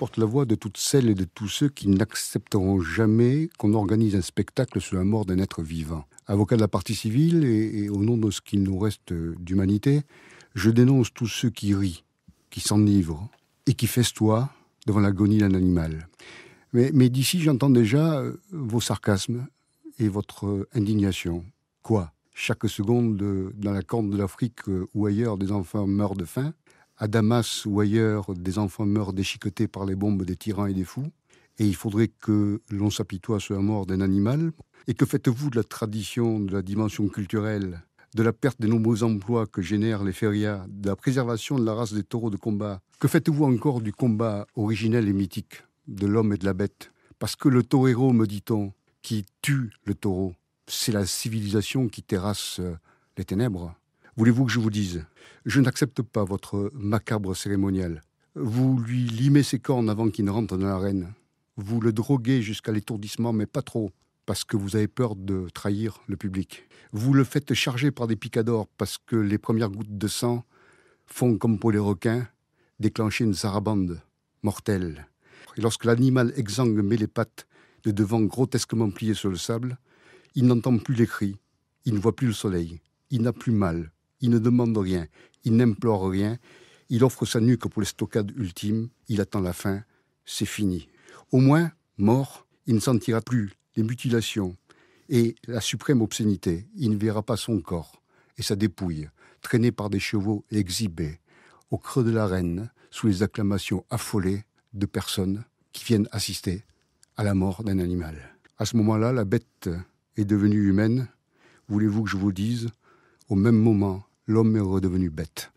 porte la voix de toutes celles et de tous ceux qui n'accepteront jamais qu'on organise un spectacle sur la mort d'un être vivant. Avocat de la partie civile et, au nom de ce qu'il nous reste euh, d'humanité, je dénonce tous ceux qui rient, qui s'enivrent et qui festoient devant l'agonie d'un animal. Mais, mais d'ici, j'entends déjà euh, vos sarcasmes et votre euh, indignation. Quoi Chaque seconde, dans la corne de l'Afrique ou ailleurs, des enfants meurent de faim à Damas ou ailleurs, des enfants meurent déchiquetés par les bombes des tyrans et des fous, et il faudrait que l'on s'apitoie sur la mort d'un animal. Et que faites-vous de la tradition, de la dimension culturelle, de la perte des nombreux emplois que génèrent les férias, de la préservation de la race des taureaux de combat Que faites-vous encore du combat originel et mythique, de l'homme et de la bête Parce que le torero, me dit-on, qui tue le taureau, c'est la civilisation qui terrasse les ténèbres. Voulez-vous que je vous dise Je n'accepte pas votre macabre cérémonial. Vous lui limez ses cornes avant qu'il ne rentre dans l'arène. Vous le droguez jusqu'à l'étourdissement, mais pas trop, parce que vous avez peur de trahir le public. Vous le faites charger par des picadors, parce que les premières gouttes de sang font, comme pour les requins, déclencher une sarabande mortelle. Et lorsque l'animal exsangue met les pattes de devant grotesquement pliées sur le sable, il n'entend plus les cris, il ne voit plus le soleil, il n'a plus mal, il ne demande rien, il n'implore rien, il offre sa nuque pour les stockades ultimes, il attend la fin, c'est fini. Au moins, mort, il ne sentira plus les mutilations et la suprême obscénité. Il ne verra pas son corps et sa dépouille, traînée par des chevaux exhibés, au creux de l'arène, sous les acclamations affolées de personnes qui viennent assister à la mort d'un animal. À ce moment-là, la bête est devenue humaine. Voulez-vous que je vous dise, au même moment, l'homme est redevenu bête.